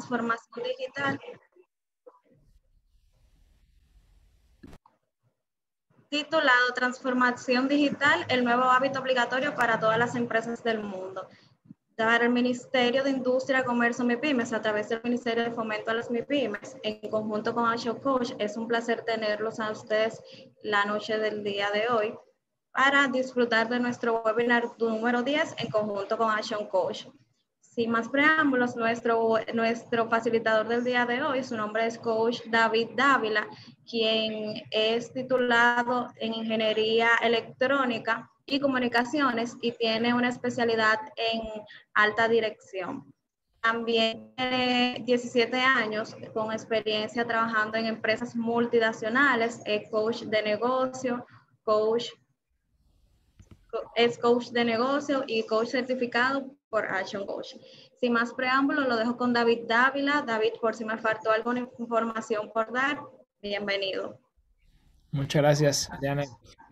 transformación digital. Titulado Transformación Digital, el nuevo hábito obligatorio para todas las empresas del mundo. Dar el Ministerio de Industria, Comercio, MIPIMES a través del Ministerio de Fomento a las MIPIMES en conjunto con Action Coach. Es un placer tenerlos a ustedes la noche del día de hoy para disfrutar de nuestro webinar número 10 en conjunto con Action Coach sin más preámbulos, nuestro, nuestro facilitador del día de hoy, su nombre es Coach David Dávila, quien es titulado en Ingeniería Electrónica y Comunicaciones y tiene una especialidad en alta dirección. También tiene 17 años con experiencia trabajando en empresas multinacionales, coach de negocio, coach es coach de negocio y coach certificado por Action Coach. Sin más preámbulo, lo dejo con David Dávila. David, por si me faltó alguna información por dar, bienvenido. Muchas gracias, Diana.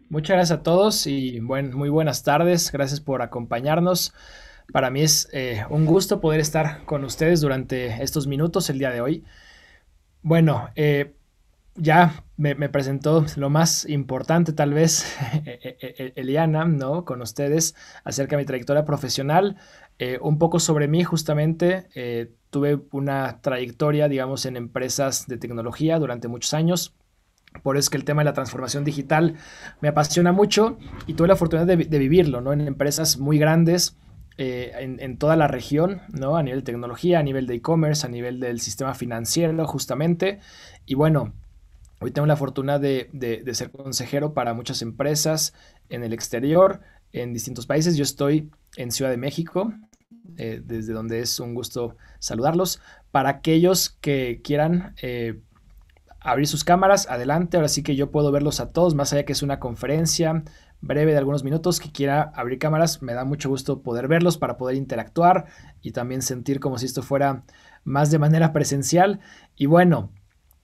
Muchas gracias a todos y muy buenas tardes. Gracias por acompañarnos. Para mí es eh, un gusto poder estar con ustedes durante estos minutos el día de hoy. Bueno, eh, ya me, presentó lo más importante, tal vez, e, e, e, Eliana, ¿no? Con ustedes acerca de mi trayectoria profesional. Eh, un poco sobre mí, justamente, eh, tuve una trayectoria, digamos, en empresas de tecnología durante muchos años. Por eso que el tema de la transformación digital me apasiona mucho y tuve la fortuna de, vivirlo, ¿no? En empresas muy grandes, eh, en, en, toda la región, ¿no? A nivel de tecnología, a nivel de e-commerce, a nivel del sistema financiero, justamente. Y bueno, Hoy tengo la fortuna de, ser consejero para muchas empresas en el exterior, en distintos países. Yo estoy en Ciudad de México, eh, desde donde es un gusto saludarlos. Para aquellos que quieran eh, abrir sus cámaras, adelante, ahora sí que yo puedo verlos a todos, más allá que es una conferencia breve de algunos minutos, que quiera abrir cámaras, me da mucho gusto poder verlos para poder interactuar y también sentir como si esto fuera más de manera presencial. Y bueno,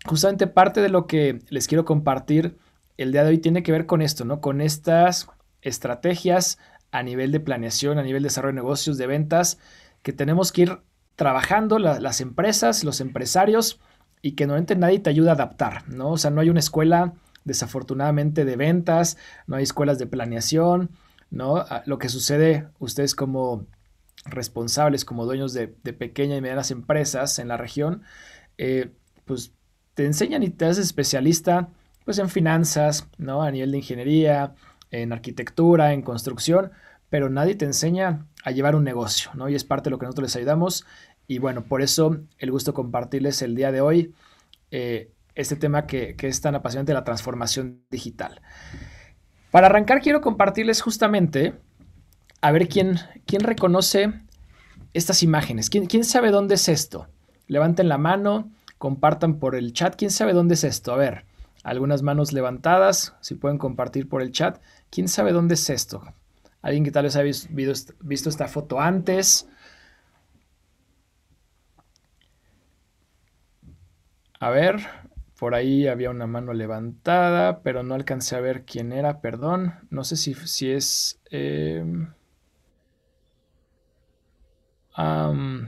justamente parte de lo que les quiero compartir el día de hoy tiene que ver con esto, ¿no? Con estas estrategias a nivel de planeación, a nivel de desarrollo de negocios, de ventas, que tenemos que ir trabajando las empresas, los empresarios, y que normalmente nadie te ayuda a adaptar, ¿no? O sea, no hay una escuela, desafortunadamente, de ventas, no hay escuelas de planeación, ¿no? Ah, lo que sucede, ustedes como responsables, como dueños de, de pequeñas y medianas empresas en la región, eh, pues te enseñan y te haces especialista pues en finanzas, ¿no? A nivel de ingeniería, en arquitectura, en construcción, pero nadie te enseña a llevar un negocio, ¿no? Y es parte de lo que nosotros les ayudamos. Y bueno, por eso el gusto compartirles el día de hoy eh, este tema que, es tan apasionante, la transformación digital. Para arrancar, quiero compartirles justamente, a ver quién, quién reconoce estas imágenes, quién, quién sabe dónde es esto. Levanten la mano, compartan por el chat. ¿Quién sabe dónde es esto? A ver, algunas manos levantadas, si pueden compartir por el chat. ¿Quién sabe dónde es esto? Alguien que tal vez haya visto esta foto antes. A ver, por ahí había una mano levantada, pero no alcancé a ver quién era, perdón. No sé si, es em,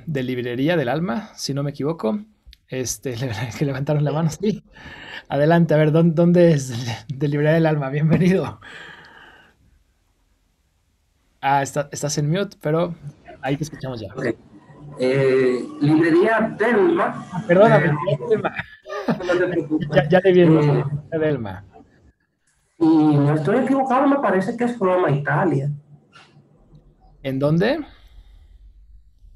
de Librería del Alma, si no me equivoco. Este, que levantaron la mano, sí. Adelante, a ver, ¿dónde, es de Librería del Alma? Bienvenido. Ah, estás en mute, pero ahí te escuchamos ya. Eh, librería Delma. perdona. Ah, perdóname, eh, Delma. No te ya, ya te vi, eh, Delma. Y no estoy equivocado, me parece que es Roma, Italia. ¿En dónde?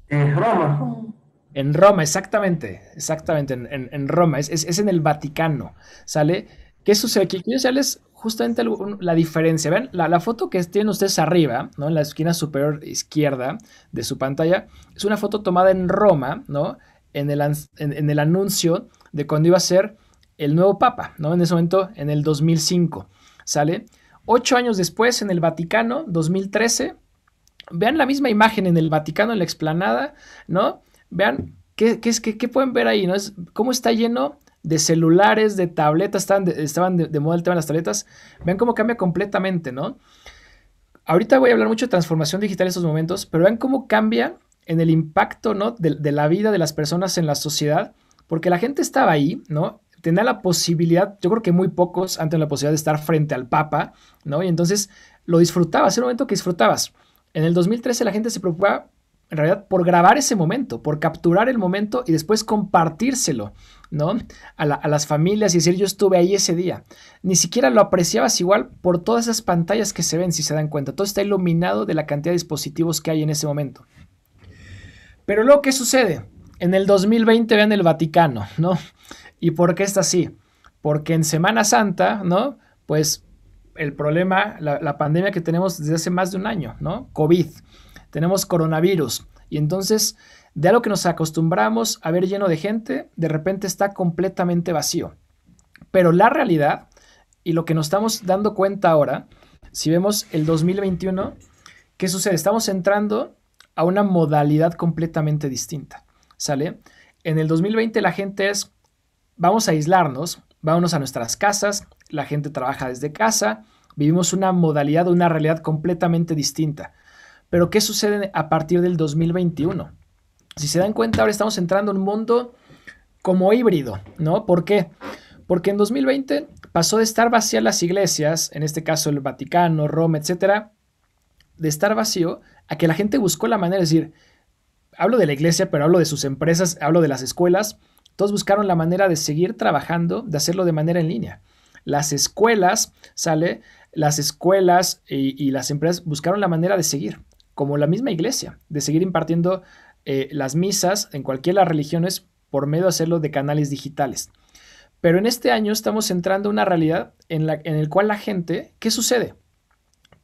En Roma. En Roma, exactamente, exactamente, en, Roma, es, en el Vaticano, ¿sale? ¿Qué sucede? aquí? Quiero decirles justamente la diferencia. Vean, la, foto que tienen ustedes arriba, ¿no? En la esquina superior izquierda de su pantalla, es una foto tomada en Roma, ¿no? En el, en el anuncio de cuando iba a ser el nuevo Papa, ¿no? En ese momento, en el 2005, ¿sale? Ocho años después, en el Vaticano, 2013, vean la misma imagen en el Vaticano, en la explanada, ¿no? Vean, ¿qué, es, qué, pueden ver ahí? ¿no? Es, ¿Cómo está lleno de celulares, de tabletas? Estaban, de, estaban de, moda el tema de las tabletas. Vean cómo cambia completamente, ¿no? Ahorita voy a hablar mucho de transformación digital en estos momentos, pero vean cómo cambia en el impacto ¿no? de, la vida de las personas en la sociedad, porque la gente estaba ahí, ¿no? Tenía la posibilidad, yo creo que muy pocos antes la posibilidad de estar frente al Papa, ¿no? Y entonces lo disfrutabas, era un momento que disfrutabas. En el 2013 la gente se preocupaba en realidad por grabar ese momento, por capturar el momento y después compartírselo, ¿no? A, las familias y decir yo estuve ahí ese día. Ni siquiera lo apreciabas igual por todas esas pantallas que se ven, si se dan cuenta. Todo está iluminado de la cantidad de dispositivos que hay en ese momento. Pero luego, ¿qué sucede? En el 2020 vean el Vaticano, ¿no? ¿Y por qué está así? Porque en Semana Santa, ¿no? Pues el problema, la, la pandemia que tenemos desde hace más de un año, ¿no? COVID tenemos coronavirus. Y entonces, de algo que nos acostumbramos a ver lleno de gente, de repente está completamente vacío. Pero la realidad y lo que nos estamos dando cuenta ahora, si vemos el 2021, ¿qué sucede? Estamos entrando a una modalidad completamente distinta, ¿sale? En el 2020 la gente es, vamos a aislarnos, vámonos a nuestras casas, la gente trabaja desde casa, vivimos una modalidad, una realidad completamente distinta. Pero ¿qué sucede a partir del 2021? Si se dan cuenta, ahora estamos entrando en un mundo como híbrido, ¿no? ¿Por qué? Porque en 2020 pasó de estar vacías las iglesias, en este caso el Vaticano, Roma, etcétera, de estar vacío a que la gente buscó la manera de decir, hablo de la iglesia, pero hablo de sus empresas, hablo de las escuelas, todos buscaron la manera de seguir trabajando, de hacerlo de manera en línea. Las escuelas, ¿sale? Las escuelas y las empresas buscaron la manera de seguir como la misma iglesia, de seguir impartiendo eh, las misas en cualquiera de las religiones por medio de hacerlo de canales digitales. Pero en este año estamos entrando a una realidad en la en el cual la gente, ¿qué sucede?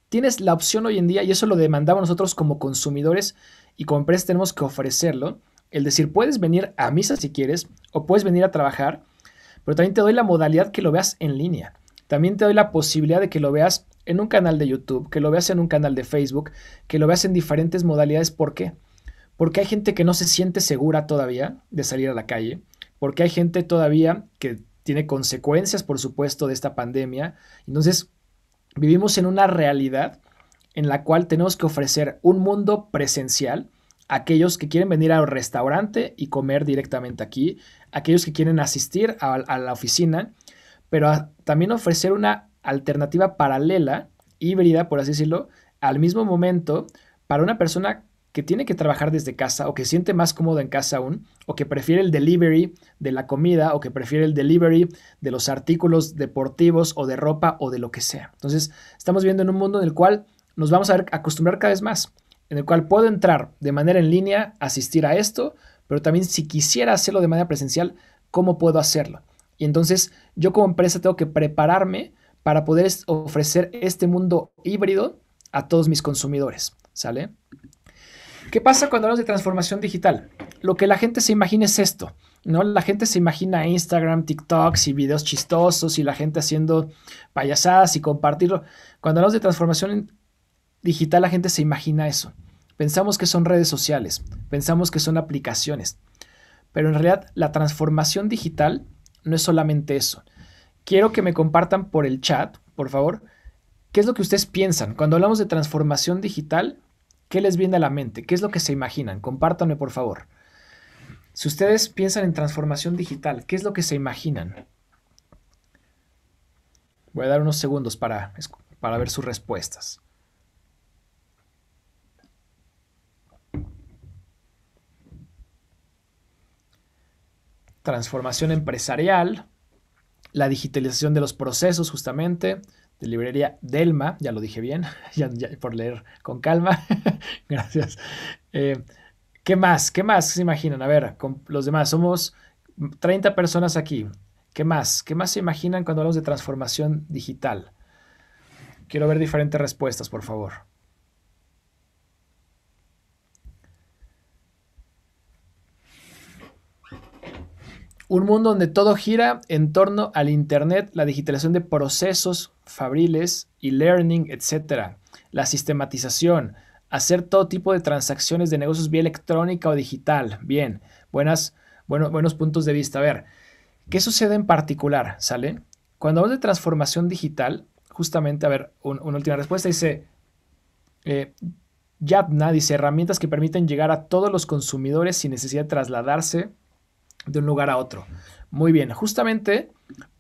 Tienes la opción hoy en día, y eso lo demandamos nosotros como consumidores y como empresa tenemos que ofrecerlo, el decir, puedes venir a misa si quieres, o puedes venir a trabajar, pero también te doy la modalidad que lo veas en línea. También te doy la posibilidad de que lo veas en un canal de YouTube, que lo veas en un canal de Facebook, que lo veas en diferentes modalidades. ¿Por qué? Porque hay gente que no se siente segura todavía de salir a la calle, porque hay gente todavía que tiene consecuencias, por supuesto, de esta pandemia. Entonces, vivimos en una realidad en la cual tenemos que ofrecer un mundo presencial a aquellos que quieren venir al restaurante y comer directamente aquí, aquellos que quieren asistir a, la oficina, pero también ofrecer una alternativa paralela, híbrida, por así decirlo, al mismo momento para una persona que tiene que trabajar desde casa o que siente más cómodo en casa aún, o que prefiere el delivery de la comida o que prefiere el delivery de los artículos deportivos o de ropa o de lo que sea. Entonces, estamos viendo en un mundo en el cual nos vamos a acostumbrar cada vez más, en el cual puedo entrar de manera en línea, asistir a esto, pero también si quisiera hacerlo de manera presencial, ¿cómo puedo hacerlo? Y entonces yo como empresa tengo que prepararme para poder ofrecer este mundo híbrido a todos mis consumidores, ¿sale? ¿Qué pasa cuando hablamos de transformación digital? Lo que la gente se imagina es esto, ¿no? La gente se imagina Instagram, TikToks y videos chistosos y la gente haciendo payasadas y compartirlo. Cuando hablamos de transformación digital, la gente se imagina eso. Pensamos que son redes sociales, pensamos que son aplicaciones, pero en realidad la transformación digital no es solamente eso quiero que me compartan por el chat, por favor, qué es lo que ustedes piensan. Cuando hablamos de transformación digital, ¿qué les viene a la mente? ¿Qué es lo que se imaginan? Compártanme, por favor. Si ustedes piensan en transformación digital, ¿qué es lo que se imaginan? Voy a dar unos segundos para, para ver sus respuestas. Transformación empresarial, la digitalización de los procesos justamente, de librería Delma, ya lo dije bien, por leer con calma, gracias. Eh, ¿Qué más? ¿Qué más se imaginan? A ver, con los demás, somos 30 personas aquí. ¿Qué más? ¿Qué más se imaginan cuando hablamos de transformación digital? Quiero ver diferentes respuestas, por favor. Un mundo donde todo gira en torno al Internet, la digitalización de procesos fabriles y learning, etc. La sistematización, hacer todo tipo de transacciones de negocios vía electrónica o digital. Bien, buenas, buenos puntos de vista. A ver, ¿qué sucede en particular? ¿Sale? Cuando hablamos de transformación digital, justamente, a ver, una última respuesta dice, eh, Yadna dice, herramientas que permiten llegar a todos los consumidores sin necesidad de trasladarse de un lugar a otro. Muy bien, justamente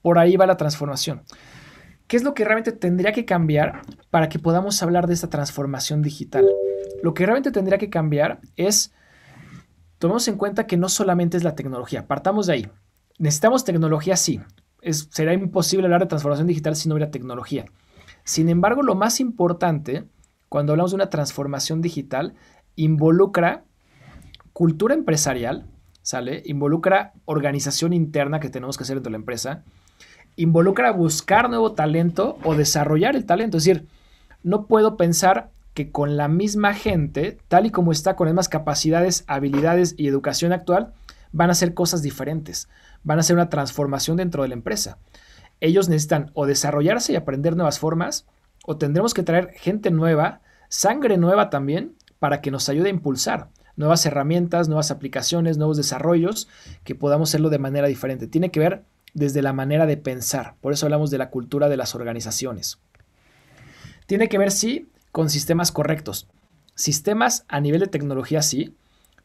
por ahí va la transformación. ¿Qué es lo que realmente tendría que cambiar para que podamos hablar de esta transformación digital? Lo que realmente tendría que cambiar es, tomemos en cuenta que no solamente es la tecnología, partamos de ahí. Necesitamos tecnología, sí. Es, será imposible hablar de transformación digital si no hubiera tecnología. Sin embargo, lo más importante, cuando hablamos de una transformación digital, involucra cultura empresarial, ¿sale? Involucra organización interna que tenemos que hacer dentro de la empresa. Involucra buscar nuevo talento o desarrollar el talento. Es decir, no puedo pensar que con la misma gente, tal y como está, con las mismas capacidades, habilidades y educación actual, van a hacer cosas diferentes, van a hacer una transformación dentro de la empresa. Ellos necesitan o desarrollarse y aprender nuevas formas, o tendremos que traer gente nueva, sangre nueva también, para que nos ayude a impulsar nuevas herramientas, nuevas aplicaciones, nuevos desarrollos, que podamos hacerlo de manera diferente. Tiene que ver desde la manera de pensar. Por eso hablamos de la cultura de las organizaciones. Tiene que ver, sí, con sistemas correctos. Sistemas a nivel de tecnología, sí,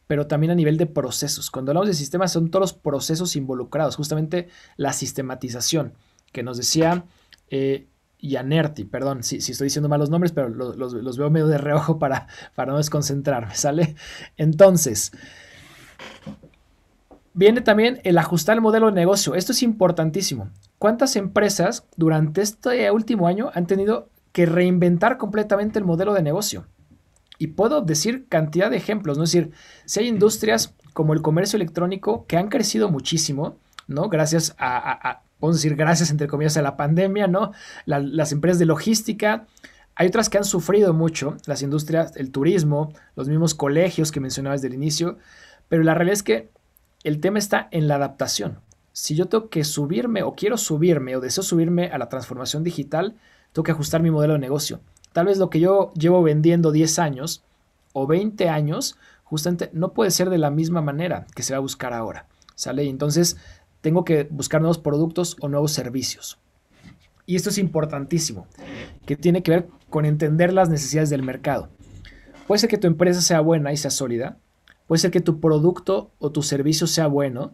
pero también a nivel de procesos. Cuando hablamos de sistemas son todos los procesos involucrados, justamente la sistematización que nos decía eh, y a perdón si, estoy diciendo malos nombres, pero los, veo medio de reojo para, para no desconcentrarme, ¿sale? Entonces, viene también el ajustar el modelo de negocio. Esto es importantísimo. ¿Cuántas empresas durante este último año han tenido que reinventar completamente el modelo de negocio? Y puedo decir cantidad de ejemplos, ¿no? Es decir, si hay industrias como el comercio electrónico que han crecido muchísimo, ¿no? Gracias a podemos decir gracias, entre comillas, a la pandemia, ¿no? las empresas de logística. Hay otras que han sufrido mucho, las industrias, el turismo, los mismos colegios que mencionaba desde el inicio, pero la realidad es que el tema está en la adaptación. Si yo tengo que subirme o quiero subirme o deseo subirme a la transformación digital, tengo que ajustar mi modelo de negocio. Tal vez lo que yo llevo vendiendo 10 años o 20 años, justamente no puede ser de la misma manera que se va a buscar ahora. ¿Sale? Y entonces tengo que buscar nuevos productos o nuevos servicios. Y esto es importantísimo, que tiene que ver con entender las necesidades del mercado. Puede ser que tu empresa sea buena y sea sólida, puede ser que tu producto o tu servicio sea bueno,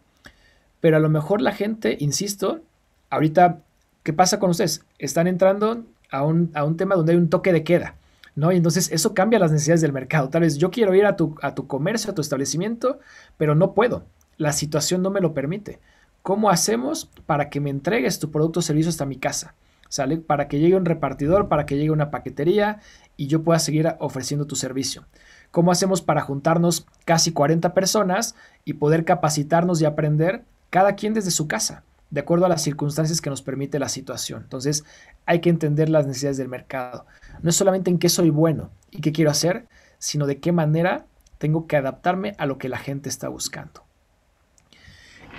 pero a lo mejor la gente, insisto, ahorita, ¿qué pasa con ustedes? Están entrando a un, tema donde hay un toque de queda, ¿no? Y entonces eso cambia las necesidades del mercado. Tal vez yo quiero ir a tu, a tu comercio, a tu establecimiento, pero no puedo. La situación no me lo permite. ¿Cómo hacemos para que me entregues tu producto o servicio hasta mi casa? ¿Sale? Para que llegue un repartidor, para que llegue una paquetería y yo pueda seguir ofreciendo tu servicio. ¿Cómo hacemos para juntarnos casi 40 personas y poder capacitarnos y aprender cada quien desde su casa? de acuerdo a las circunstancias que nos permite la situación. Entonces, hay que entender las necesidades del mercado. No es solamente en qué soy bueno y qué quiero hacer, sino de qué manera tengo que adaptarme a lo que la gente está buscando.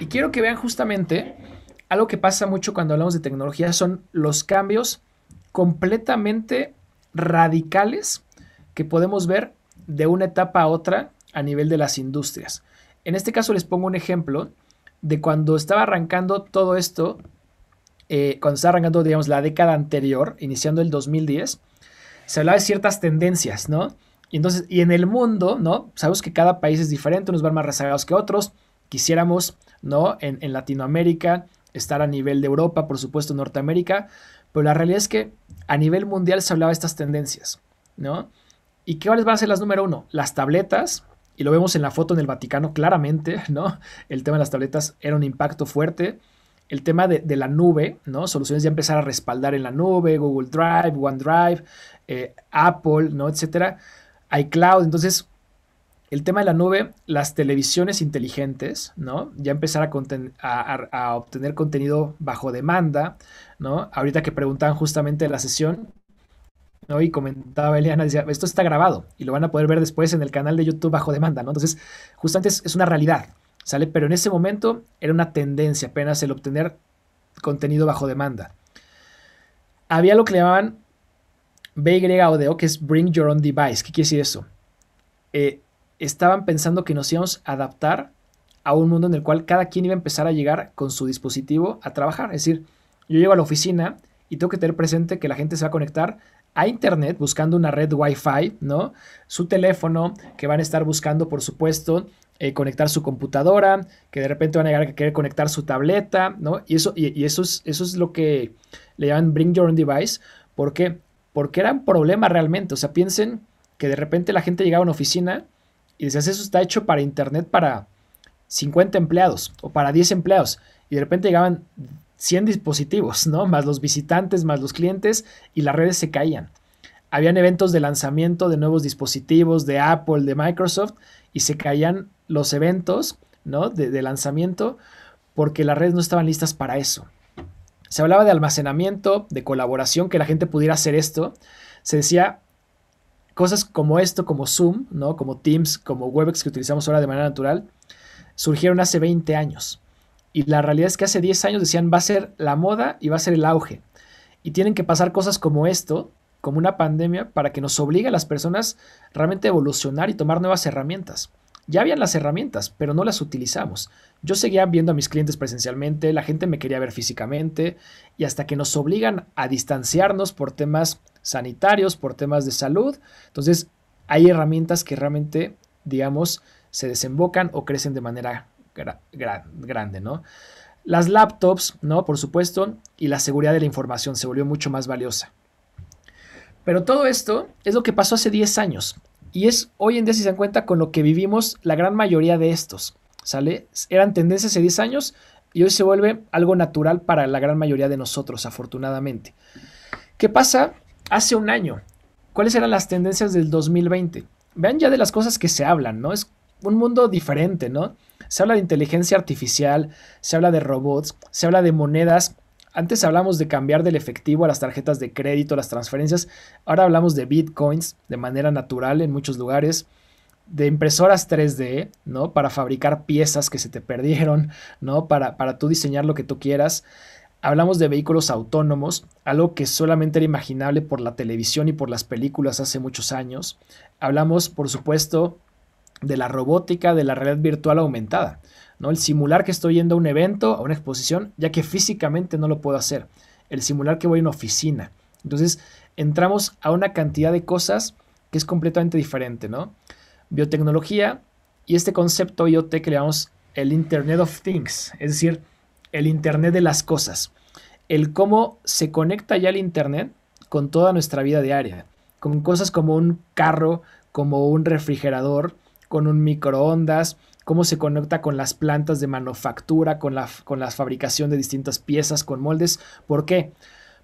Y quiero que vean justamente algo que pasa mucho cuando hablamos de tecnología son los cambios completamente radicales que podemos ver de una etapa a otra a nivel de las industrias. En este caso les pongo un ejemplo de cuando estaba arrancando todo esto, eh, cuando estaba arrancando, digamos, la década anterior, iniciando el 2010, se hablaba de ciertas tendencias, ¿no? Y entonces, y en el mundo, ¿no? Sabemos que cada país es diferente, unos van más rezagados que otros, quisiéramos, ¿no? En, Latinoamérica, estar a nivel de Europa, por supuesto Norteamérica, pero la realidad es que a nivel mundial se hablaba de estas tendencias, ¿no? ¿Y qué van a ser las número uno? Las tabletas, y lo vemos en la foto en el Vaticano claramente, ¿no? El tema de las tabletas era un impacto fuerte. El tema de, la nube, ¿no? Soluciones ya empezar a respaldar en la nube, Google Drive, OneDrive, eh, Apple, ¿no? Etcétera. iCloud. Entonces, el tema de la nube, las televisiones inteligentes, ¿no? Ya empezar a, obtener contenido bajo demanda, ¿no? Ahorita que preguntaban justamente la sesión, ¿no? Y comentaba Eliana, decía, esto está grabado y lo van a poder ver después en el canal de YouTube bajo demanda, ¿no? Entonces, justamente es, es una realidad, ¿sale? Pero en ese momento era una tendencia apenas el obtener contenido bajo demanda. Había lo que llamaban BYODO, que es Bring Your Own Device. ¿Qué quiere decir eso? Eh, estaban pensando que nos íbamos a adaptar a un mundo en el cual cada quien iba a empezar a llegar con su dispositivo a trabajar. Es decir, yo llego a la oficina y tengo que tener presente que la gente se va a conectar a internet buscando una red Wi-Fi, ¿no? Su teléfono, que van a estar buscando, por supuesto, eh, conectar su computadora, que de repente van a llegar a querer conectar su tableta, ¿no? Y eso, y, eso, es, eso es lo que le llaman Bring Your Own Device. ¿Por qué? Porque era un problema realmente. O sea, piensen que de repente la gente llegaba a una oficina y decías, eso está hecho para Internet para 50 empleados o para 10 empleados. Y de repente llegaban 100 dispositivos, ¿no? Más los visitantes, más los clientes y las redes se caían. Habían eventos de lanzamiento de nuevos dispositivos de Apple, de Microsoft y se caían los eventos, ¿no? De, de lanzamiento porque las redes no estaban listas para eso. Se hablaba de almacenamiento, de colaboración, que la gente pudiera hacer esto. Se decía, cosas como esto, como Zoom, ¿no? como Teams, como Webex que utilizamos ahora de manera natural, surgieron hace 20 años. Y la realidad es que hace 10 años decían va a ser la moda y va a ser el auge. Y tienen que pasar cosas como esto, como una pandemia, para que nos obligue a las personas realmente a evolucionar y tomar nuevas herramientas. Ya habían las herramientas, pero no las utilizamos. Yo seguía viendo a mis clientes presencialmente, la gente me quería ver físicamente, y hasta que nos obligan a distanciarnos por temas sanitarios, por temas de salud. Entonces, hay herramientas que realmente, digamos, se desembocan o crecen de manera grande, ¿no? Las laptops, ¿no? Por supuesto, y la seguridad de la información se volvió mucho más valiosa. Pero todo esto es lo que pasó hace 10 años. Y es hoy en día, si se dan cuenta, con lo que vivimos la gran mayoría de estos. ¿Sale? Eran tendencias hace 10 años y hoy se vuelve algo natural para la gran mayoría de nosotros, afortunadamente. ¿Qué pasa? hace un año, ¿cuáles eran las tendencias del 2020? Vean ya de las cosas que se hablan, ¿no? Es un mundo diferente, ¿no? Se habla de inteligencia artificial, se habla de robots, se habla de monedas. Antes hablamos de cambiar del efectivo a las tarjetas de crédito, las transferencias. Ahora hablamos de bitcoins de manera natural en muchos lugares de impresoras 3D, ¿no? Para fabricar piezas que se te perdieron, ¿no? Para, para tú diseñar lo que tú quieras hablamos de vehículos autónomos, algo que solamente era imaginable por la televisión y por las películas hace muchos años. Hablamos, por supuesto, de la robótica, de la realidad virtual aumentada, ¿no? El simular que estoy yendo a un evento, a una exposición, ya que físicamente no lo puedo hacer. El simular que voy a una oficina. Entonces, entramos a una cantidad de cosas que es completamente diferente, ¿no? Biotecnología y este concepto IoT que le llamamos el Internet of Things, es decir, el Internet de las cosas, el cómo se conecta ya el Internet con toda nuestra vida diaria, con cosas como un carro, como un refrigerador, con un microondas, cómo se conecta con las plantas de manufactura, con la, con fabricación de distintas piezas, con moldes. ¿Por qué?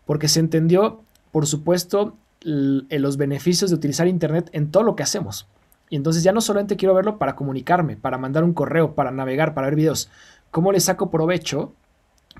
Porque se entendió, por supuesto, los beneficios de utilizar Internet en todo lo que hacemos. Y entonces ya no solamente quiero verlo para comunicarme, para mandar un correo, para navegar, para ver videos, ¿Cómo le saco provecho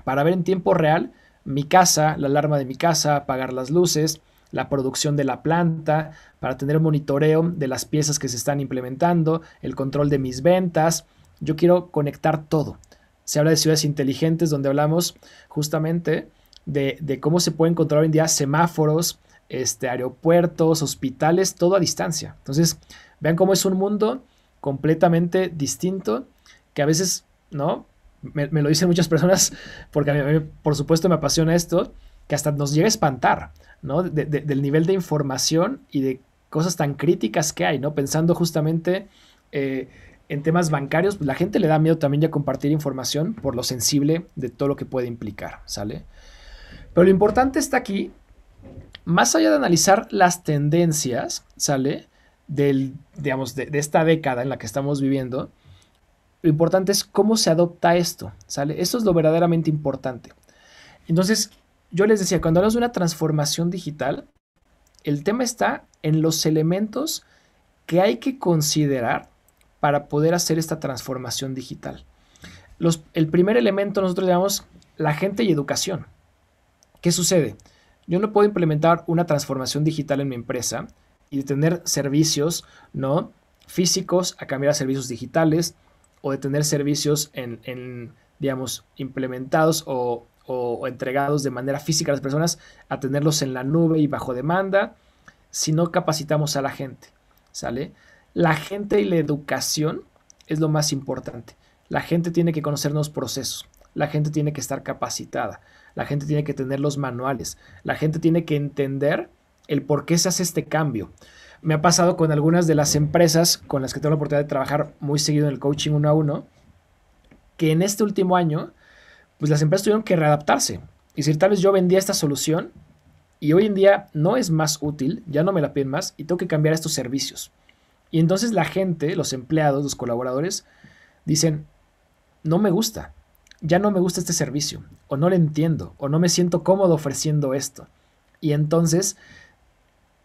para ver en tiempo real mi casa, la alarma de mi casa, apagar las luces, la producción de la planta, para tener monitoreo de las piezas que se están implementando, el control de mis ventas? Yo quiero conectar todo. Se habla de ciudades inteligentes donde hablamos justamente de, cómo se pueden controlar hoy en día semáforos, este, aeropuertos, hospitales, todo a distancia. Entonces, vean cómo es un mundo completamente distinto que a veces, ¿no? me, lo dicen muchas personas, porque a mí, por supuesto, me apasiona esto, que hasta nos llega a espantar, ¿no? del nivel de información y de cosas tan críticas que hay, ¿no? Pensando justamente eh, en temas bancarios, pues, la gente le da miedo también ya compartir información por lo sensible de todo lo que puede implicar, ¿sale? Pero lo importante está aquí, más allá de analizar las tendencias, ¿sale? Del, digamos, de esta década en la que estamos viviendo, lo importante es cómo se adopta esto, ¿sale? Esto es lo verdaderamente importante. Entonces, yo les decía, cuando hablamos de una transformación digital, el tema está en los elementos que hay que considerar para poder hacer esta transformación digital. el primer elemento nosotros llamamos la gente y educación. ¿Qué sucede? Yo no puedo implementar una transformación digital en mi empresa y tener servicios, ¿no? Físicos a cambiar a servicios digitales, o de tener servicios en, digamos, implementados o, o, entregados de manera física a las personas, a tenerlos en la nube y bajo demanda, si no capacitamos a la gente, ¿sale? La gente y la educación es lo más importante. La gente tiene que conocer los procesos, la gente tiene que estar capacitada, la gente tiene que tener los manuales, la gente tiene que entender el por qué se hace este cambio. Me ha pasado con algunas de las empresas con las que tengo la oportunidad de trabajar muy seguido en el coaching uno a uno, que en este último año, pues las empresas tuvieron que readaptarse. Y si tal vez yo vendía esta solución y hoy en día no es más útil, ya no me la piden más y tengo que cambiar estos servicios. Y entonces la gente, los empleados, los colaboradores, dicen, no me gusta, ya no me gusta este servicio, o no lo entiendo, o no me siento cómodo ofreciendo esto. Y entonces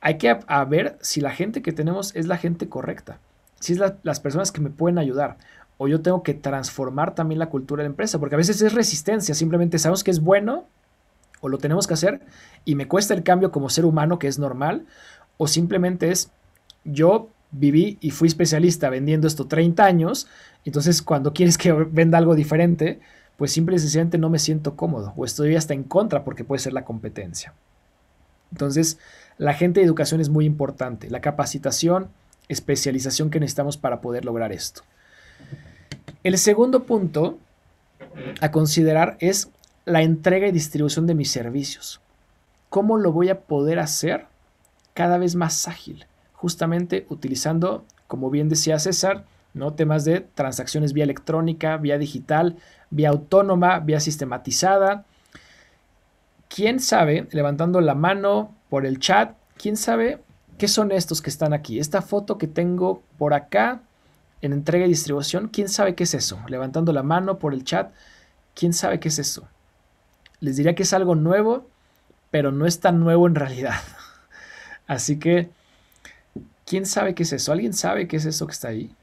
hay que ver si la gente que tenemos es la gente correcta, si es las personas que me pueden ayudar. O yo tengo que transformar también la cultura de la empresa, porque a veces es resistencia, simplemente sabemos que es bueno o lo tenemos que hacer y me cuesta el cambio como ser humano, que es normal, o simplemente es yo viví y fui especialista vendiendo esto 30 años, entonces cuando quieres que venda algo diferente, pues simple y sencillamente no me siento cómodo o estoy hasta en contra porque puede ser la competencia. Entonces, la gente de educación es muy importante, la capacitación, especialización que necesitamos para poder lograr esto. El segundo punto a considerar es la entrega y distribución de mis servicios. ¿Cómo lo voy a poder hacer cada vez más ágil? Justamente utilizando, como bien decía César, ¿no? temas de transacciones vía electrónica, vía digital, vía autónoma, vía sistematizada, ¿Quién sabe, levantando la mano por el chat, quién sabe qué son estos que están aquí? Esta foto que tengo por acá en entrega y distribución, ¿quién sabe qué es eso? Levantando la mano por el chat, ¿quién sabe qué es eso? Les diría que es algo nuevo, pero no es tan nuevo en realidad. Así que, ¿quién sabe qué es eso? ¿Alguien sabe qué es eso que está ahí?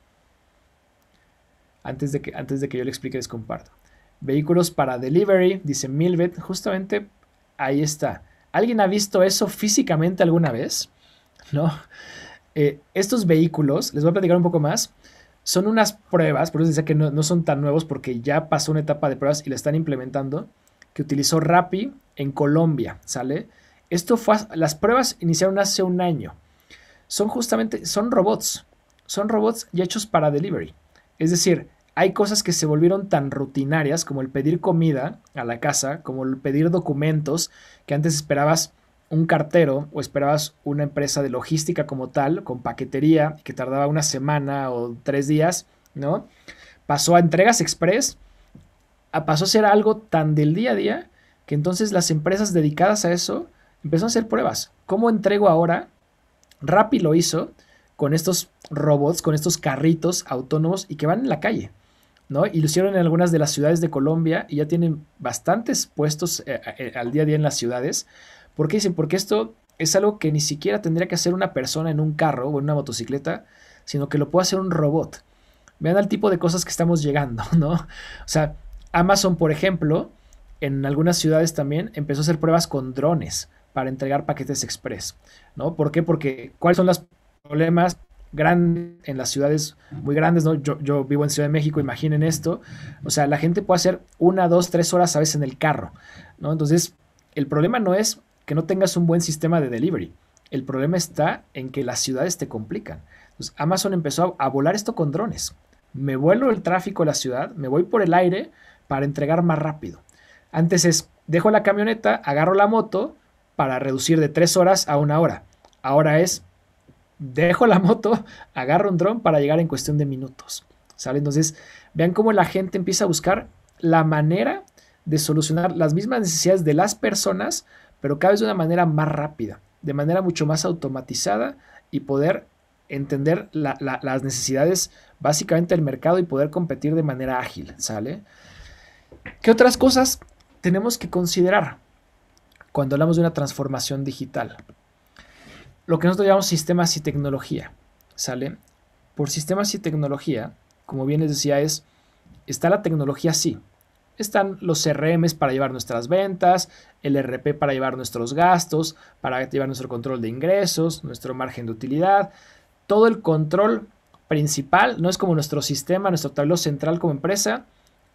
Antes de que, antes de que yo le explique, les comparto. Vehículos para delivery, dice Milvet, justamente ahí está. ¿Alguien ha visto eso físicamente alguna vez? ¿No? Eh, estos vehículos, les voy a platicar un poco más, son unas pruebas, por eso decía que no, son tan nuevos porque ya pasó una etapa de pruebas y la están implementando, que utilizó Rappi en Colombia, ¿sale? Esto fue, las pruebas iniciaron hace un año. Son justamente, son robots, son robots ya hechos para delivery. Es decir, hay cosas que se volvieron tan rutinarias como el pedir comida a la casa, como el pedir documentos, que antes esperabas un cartero o esperabas una empresa de logística como tal, con paquetería, que tardaba una semana o tres días, ¿no? Pasó a entregas express, a pasó a ser algo tan del día a día que entonces las empresas dedicadas a eso empezaron a hacer pruebas. ¿Cómo entrego ahora? Rappi lo hizo con estos robots, con estos carritos autónomos y que van en la calle. ¿no? Y lo hicieron en algunas de las ciudades de Colombia y ya tienen bastantes puestos eh, eh, eh, al día a día en las ciudades. ¿Por qué dicen? Porque esto es algo que ni siquiera tendría que hacer una persona en un carro o en una motocicleta, sino que lo puede hacer un robot. Vean al tipo de cosas que estamos llegando, ¿no? O sea, Amazon, por ejemplo, en algunas ciudades también empezó a hacer pruebas con drones para entregar paquetes express, ¿no? ¿Por qué? Porque ¿cuáles son los problemas gran, en las ciudades muy grandes, ¿no? Yo, vivo en Ciudad de México, imaginen esto. O sea, la gente puede hacer una, dos, tres horas a veces en el carro, ¿no? Entonces, el problema no es que no tengas un buen sistema de delivery. El problema está en que las ciudades te complican. Amazon empezó a, volar esto con drones. Me vuelo el tráfico a la ciudad, me voy por el aire para entregar más rápido. Antes es, dejo la camioneta, agarro la moto para reducir de tres horas a una hora. Ahora es, dejo la moto, agarro un dron para llegar en cuestión de minutos. ¿Sale? Entonces, vean cómo la gente empieza a buscar la manera de solucionar las mismas necesidades de las personas, pero cada vez de una manera más rápida, de manera mucho más automatizada y poder entender las necesidades básicamente del mercado y poder competir de manera ágil, ¿sale? ¿Qué otras cosas tenemos que considerar cuando hablamos de una transformación digital? lo que nosotros llamamos sistemas y tecnología. ¿Sale? Por sistemas y tecnología, como bien les decía, es, está la tecnología sí. Están los CRM para llevar nuestras ventas, el RP para llevar nuestros gastos, para llevar nuestro control de ingresos, nuestro margen de utilidad, todo el control principal, no es como nuestro sistema, nuestro tablero central como empresa,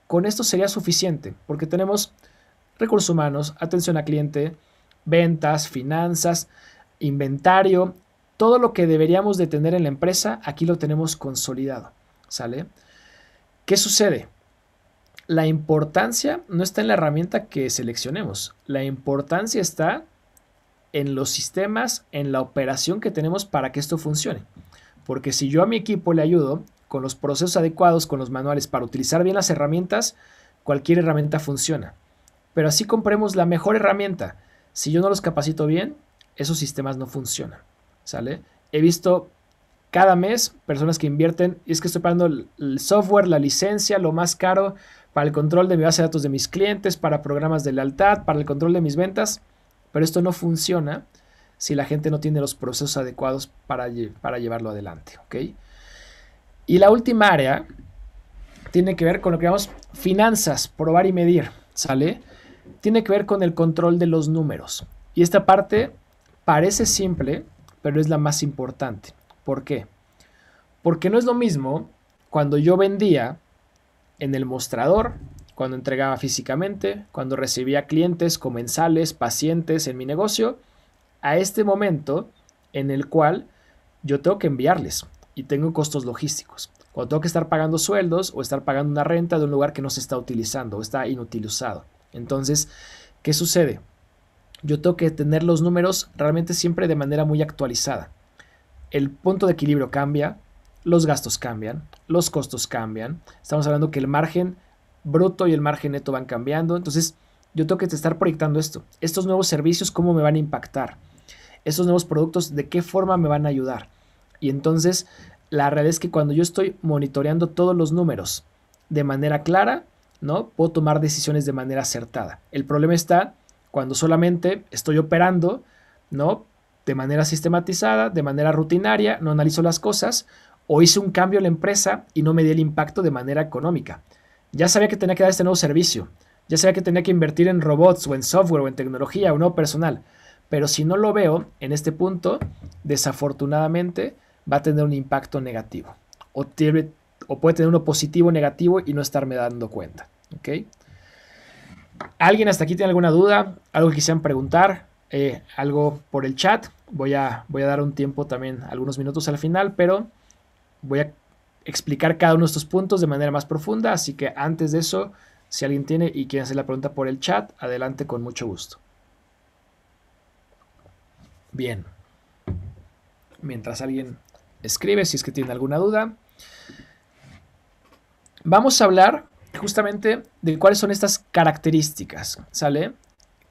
con esto sería suficiente, porque tenemos recursos humanos, atención a cliente, ventas, finanzas, inventario, todo lo que deberíamos de tener en la empresa, aquí lo tenemos consolidado. ¿Sale? ¿Qué sucede? La importancia no está en la herramienta que seleccionemos. La importancia está en los sistemas, en la operación que tenemos para que esto funcione. Porque si yo a mi equipo le ayudo con los procesos adecuados, con los manuales para utilizar bien las herramientas, cualquier herramienta funciona. Pero así compremos la mejor herramienta. Si yo no los capacito bien, esos sistemas no funcionan, ¿sale? He visto cada mes personas que invierten, y es que estoy pagando el software, la licencia, lo más caro para el control de mi base de datos de mis clientes, para programas de lealtad, para el control de mis ventas, pero esto no funciona si la gente no tiene los procesos adecuados para, para llevarlo adelante, ¿ok? Y la última área tiene que ver con lo que llamamos finanzas, probar y medir, ¿sale? Tiene que ver con el control de los números. Y esta parte Parece simple, pero es la más importante. ¿Por qué? Porque no es lo mismo cuando yo vendía en el mostrador, cuando entregaba físicamente, cuando recibía clientes, comensales, pacientes en mi negocio, a este momento en el cual yo tengo que enviarles y tengo costos logísticos. Cuando tengo que estar pagando sueldos o estar pagando una renta de un lugar que no se está utilizando o está inutilizado. Entonces, ¿qué sucede? yo tengo que tener los números realmente siempre de manera muy actualizada. El punto de equilibrio cambia, los gastos cambian, los costos cambian. Estamos hablando que el margen bruto y el margen neto van cambiando. Entonces, yo tengo que estar proyectando esto. Estos nuevos servicios, ¿cómo me van a impactar? Estos nuevos productos, ¿de qué forma me van a ayudar? Y entonces, la realidad es que cuando yo estoy monitoreando todos los números de manera clara, ¿no? Puedo tomar decisiones de manera acertada. El problema está cuando solamente estoy operando, ¿no? De manera sistematizada, de manera rutinaria, no analizo las cosas o hice un cambio en la empresa y no me di el impacto de manera económica. Ya sabía que tenía que dar este nuevo servicio, ya sabía que tenía que invertir en robots o en software o en tecnología o no personal, pero si no lo veo en este punto, desafortunadamente va a tener un impacto negativo o, puede tener uno positivo o negativo y no estarme dando cuenta. ¿ok? ¿Alguien hasta aquí tiene alguna duda? ¿Algo que quisieran preguntar? Eh, ¿Algo por el chat? Voy a, voy a dar un tiempo también, algunos minutos al final, pero voy a explicar cada uno de estos puntos de manera más profunda. Así que antes de eso, si alguien tiene y quiere hacer la pregunta por el chat, adelante con mucho gusto. Bien. Mientras alguien escribe, si es que tiene alguna duda. Vamos a hablar justamente de cuáles son estas características, ¿sale?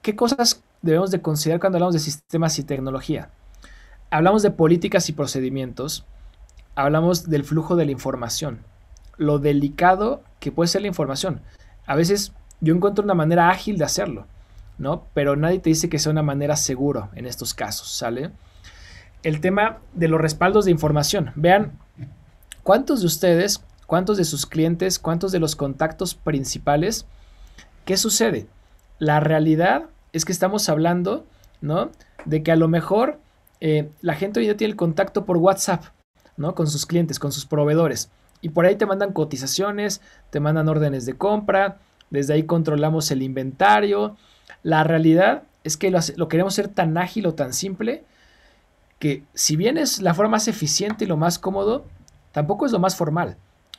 ¿Qué cosas debemos de considerar cuando hablamos de sistemas y tecnología? Hablamos de políticas y procedimientos, hablamos del flujo de la información, lo delicado que puede ser la información. A veces yo encuentro una manera ágil de hacerlo, ¿no? Pero nadie te dice que sea una manera segura en estos casos, ¿sale? El tema de los respaldos de información. Vean, ¿cuántos de ustedes cuántos de sus clientes, cuántos de los contactos principales. ¿Qué sucede? La realidad es que estamos hablando, ¿no? De que a lo mejor eh, la gente hoy ya tiene el contacto por WhatsApp, ¿no? Con sus clientes, con sus proveedores. Y por ahí te mandan cotizaciones, te mandan órdenes de compra, desde ahí controlamos el inventario. La realidad es que lo, lo queremos ser tan ágil o tan simple que si bien es la forma más eficiente y lo más cómodo, tampoco es lo más formal.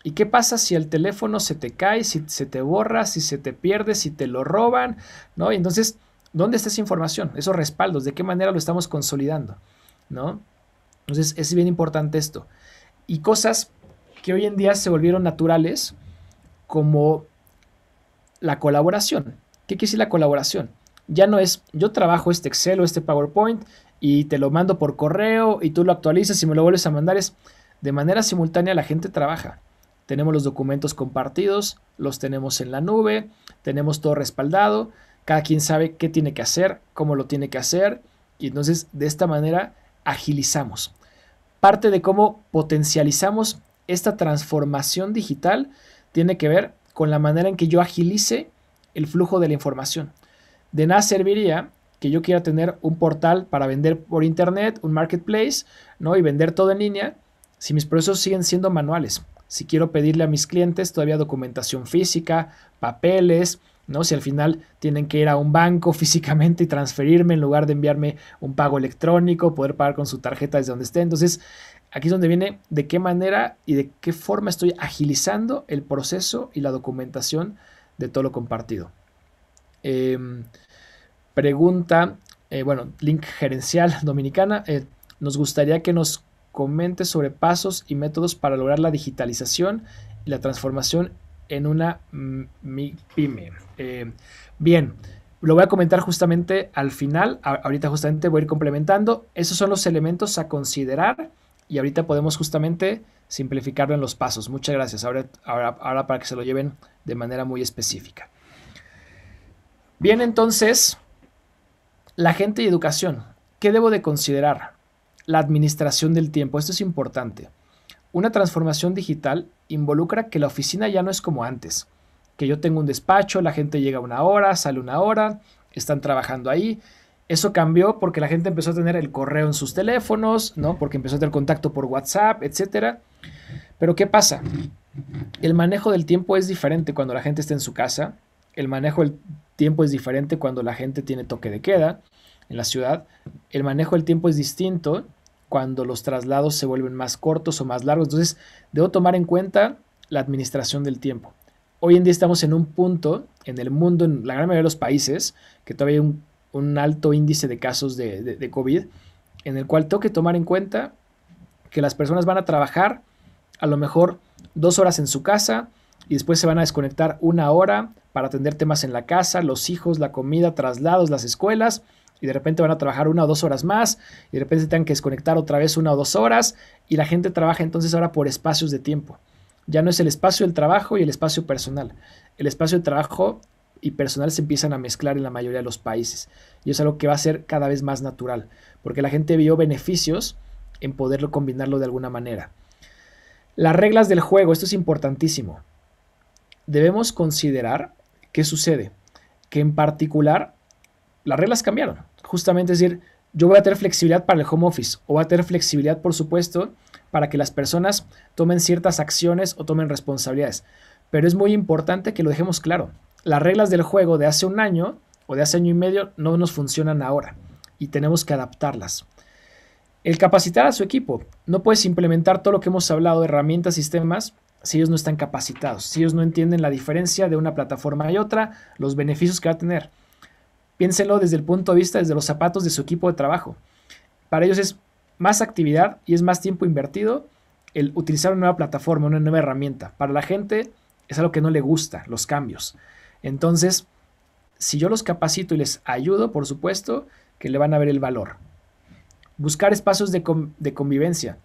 ¿Y qué pasa si el teléfono se te cae, si se te borra, si se te pierde, si te lo roban? ¿No? Y entonces, ¿dónde está esa información? Esos respaldos, ¿de qué manera lo estamos consolidando? ¿No? Entonces, es bien importante esto. Y cosas que hoy en día se volvieron naturales, como la colaboración. ¿Qué quiere decir la colaboración? Ya no es yo trabajo este Excel o este PowerPoint y te lo mando por correo y tú lo actualizas y me lo vuelves a mandar. Es de manera simultánea la gente trabaja tenemos los documentos compartidos, los tenemos en la nube, tenemos todo respaldado, cada quien sabe qué tiene que hacer, cómo lo tiene que hacer, y entonces de esta manera agilizamos. Parte de cómo potencializamos esta transformación digital tiene que ver con la manera en que yo agilice el flujo de la información. De nada serviría que yo quiera tener un portal para vender por internet, un marketplace, ¿no? y vender todo en línea si mis procesos siguen siendo manuales si quiero pedirle a mis clientes todavía documentación física, papeles, ¿no? Si al final tienen que ir a un banco físicamente y transferirme en lugar de enviarme un pago electrónico, poder pagar con su tarjeta desde donde esté. Entonces, aquí es donde viene de qué manera y de qué forma estoy agilizando el proceso y la documentación de todo lo compartido. Em, pregunta, eh, bueno, link gerencial dominicana. Eh, nos gustaría que nos comente sobre pasos y métodos para lograr la digitalización y la transformación en una mm, pyme. Eh, bien, lo voy a comentar justamente al final, ahorita justamente voy a ir complementando. Esos son los elementos a considerar y ahorita podemos justamente simplificarlo en los pasos. Muchas gracias. ahora para que se lo lleven de manera muy específica. Bien, entonces, la gente y educación. ¿Qué debo de considerar? La administración del tiempo, esto es importante. Una transformación digital involucra que la oficina ya no es como antes, que yo tengo un despacho, la gente llega una hora, sale una hora, están trabajando ahí. Eso cambió porque la gente empezó a tener el correo en sus teléfonos, ¿no? Porque empezó a tener contacto por WhatsApp, etcétera. Pero ¿qué pasa? El manejo del tiempo es diferente cuando la gente está en su casa, el manejo del tiempo es diferente cuando la gente tiene toque de queda en la ciudad, el manejo del tiempo es distinto cuando los traslados se vuelven más cortos o más largos. Entonces, debo tomar en cuenta la administración del tiempo. Hoy en día estamos en un punto en el mundo, en la gran mayoría de los países, que todavía hay un, alto índice de casos de, de COVID, en el cual tengo que tomar en cuenta que las personas van a trabajar a lo mejor dos horas en su casa y después se van a desconectar una hora para atender temas en la casa, los hijos, la comida, traslados, las escuelas y de repente van a trabajar una o dos horas más y de repente se tengan que desconectar otra vez una o dos horas y la gente trabaja entonces ahora por espacios de tiempo. Ya no es el espacio del trabajo y el espacio personal. El espacio de trabajo y personal se empiezan a mezclar en la mayoría de los países. Y es algo que va a ser cada vez más natural, porque la gente vio beneficios en poderlo combinarlo de alguna manera. Las reglas del juego, esto es importantísimo. Debemos considerar qué sucede, que en particular las reglas cambiaron justamente decir, yo voy a tener flexibilidad para el home office o voy a tener flexibilidad, por supuesto, para que las personas tomen ciertas acciones o tomen responsabilidades. Pero es muy importante que lo dejemos claro. Las reglas del juego de hace un año o de hace año y medio no nos funcionan ahora y tenemos que adaptarlas. El capacitar a su equipo. No puedes implementar todo lo que hemos hablado, de herramientas, sistemas, si ellos no están capacitados, si ellos no entienden la diferencia de una plataforma y otra, los beneficios que va a tener. Piénselo desde el punto de vista, desde los zapatos de su equipo de trabajo. Para ellos es más actividad y es más tiempo invertido el utilizar una nueva plataforma, una nueva herramienta. Para la gente es algo que no le gusta, los cambios. Entonces, si yo los capacito y les ayudo, por supuesto, que le van a ver el valor. Buscar espacios de, de convivencia.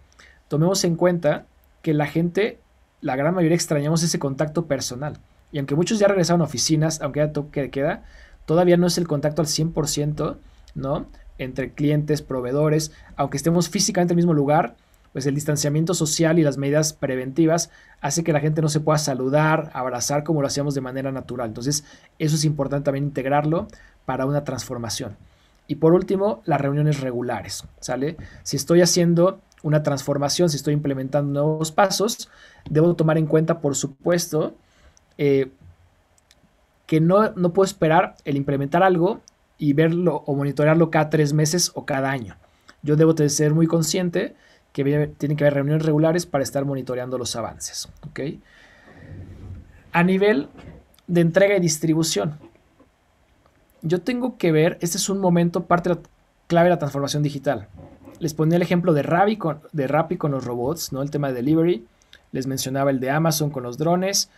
Tomemos en cuenta que la gente, la gran mayoría extrañamos ese contacto personal. Y aunque muchos ya regresaron a oficinas, aunque ya toque de queda, Todavía no es el contacto al 100%, ¿no? Entre clientes, proveedores, aunque estemos físicamente en el mismo lugar, pues el distanciamiento social y las medidas preventivas hace que la gente no se pueda saludar, abrazar como lo hacíamos de manera natural. Entonces, eso es importante también integrarlo para una transformación. Y por último, las reuniones regulares, ¿sale? Si estoy haciendo una transformación, si estoy implementando nuevos pasos, debo tomar en cuenta, por supuesto, eh, que no, puedo esperar el implementar algo y verlo o monitorearlo cada tres meses o cada año. Yo debo ser muy consciente que tiene que haber reuniones regulares para estar monitoreando los avances. A nivel de entrega y distribución, yo tengo que ver, este es un momento parte clave de la transformación digital. Les ponía el ejemplo de Rappi con, de con los robots, ¿no? el tema de delivery. Les mencionaba el de Amazon con los drones.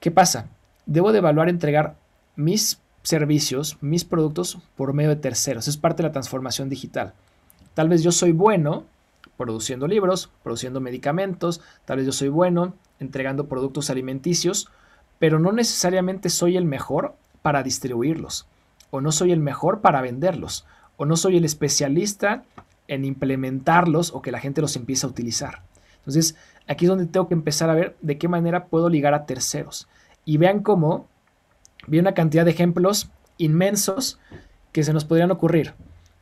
¿Qué pasa? debo de evaluar entregar mis servicios, mis productos por medio de terceros. Es parte de la transformación digital. Tal vez yo soy bueno produciendo libros, produciendo medicamentos, tal vez yo soy bueno entregando productos alimenticios, pero no necesariamente soy el mejor para distribuirlos, o no soy el mejor para venderlos, o no soy el especialista en implementarlos o que la gente los empiece a utilizar. Entonces, aquí es donde tengo que empezar a ver de qué manera puedo ligar a terceros. Y vean cómo vi una cantidad de ejemplos inmensos que se nos podrían ocurrir.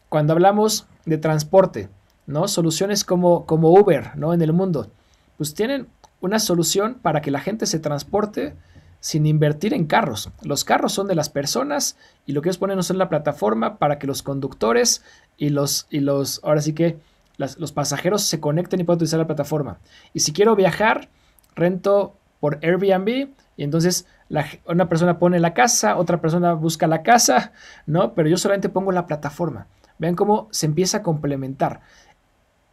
Cuando hablamos de transporte, ¿no? Soluciones como, como Uber, ¿no? En el mundo, pues tienen una solución para que la gente se transporte sin invertir en carros. Los carros son de las personas y lo que ellos ponen son la plataforma para que los conductores y los, y los ahora sí que los pasajeros se conecten y puedan utilizar la plataforma. Y si quiero viajar, rento por Airbnb y entonces una persona pone la casa, otra persona busca la casa, ¿no? Pero yo solamente pongo la plataforma. Vean cómo se empieza a complementar.